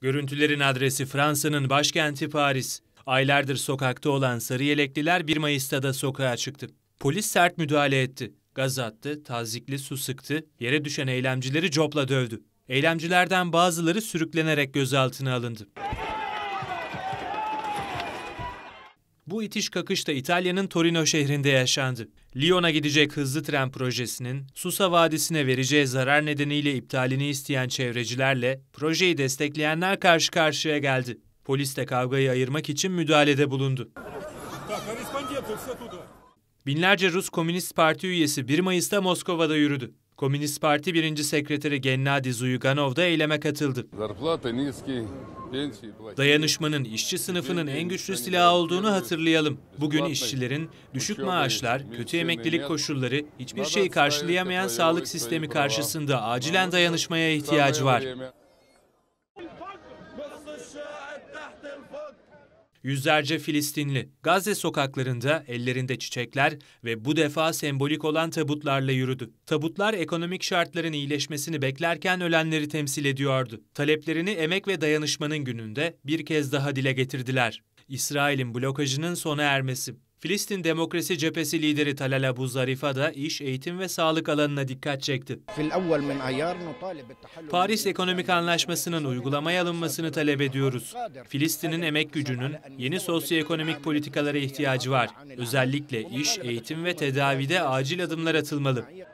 Görüntülerin adresi Fransa'nın başkenti Paris. Aylardır sokakta olan sarı yelekliler 1 Mayıs'ta da sokağa çıktı. Polis sert müdahale etti. Gaz attı, tazikli su sıktı, yere düşen eylemcileri copla dövdü. Eylemcilerden bazıları sürüklenerek gözaltına alındı. Bu itiş kakış da İtalya'nın Torino şehrinde yaşandı. Lyon'a gidecek hızlı tren projesinin Susa Vadisi'ne vereceği zarar nedeniyle iptalini isteyen çevrecilerle projeyi destekleyenler karşı karşıya geldi. Polis de kavgayı ayırmak için müdahalede bulundu. Binlerce Rus Komünist Parti üyesi 1 Mayıs'ta Moskova'da yürüdü. Komünist Parti 1. Sekreteri Gennadi Zuyuganov da eyleme katıldı. Dayanışmanın işçi sınıfının en güçlü silahı olduğunu hatırlayalım. Bugün işçilerin düşük maaşlar, kötü emeklilik koşulları, hiçbir şeyi karşılayamayan sağlık sistemi karşısında acilen dayanışmaya ihtiyacı var. Yüzlerce Filistinli Gazze sokaklarında ellerinde çiçekler ve bu defa sembolik olan tabutlarla yürüdü. Tabutlar ekonomik şartların iyileşmesini beklerken ölenleri temsil ediyordu. Taleplerini emek ve dayanışmanın gününde bir kez daha dile getirdiler. İsrail'in blokajının sona ermesi Filistin Demokrasi Cephesi lideri Talal Abu Zarifa da iş, eğitim ve sağlık alanına dikkat çekti. Paris Ekonomik Anlaşması'nın uygulamaya alınmasını talep ediyoruz. Filistin'in emek gücünün yeni sosyoekonomik politikalara ihtiyacı var. Özellikle iş, eğitim ve tedavide acil adımlar atılmalı.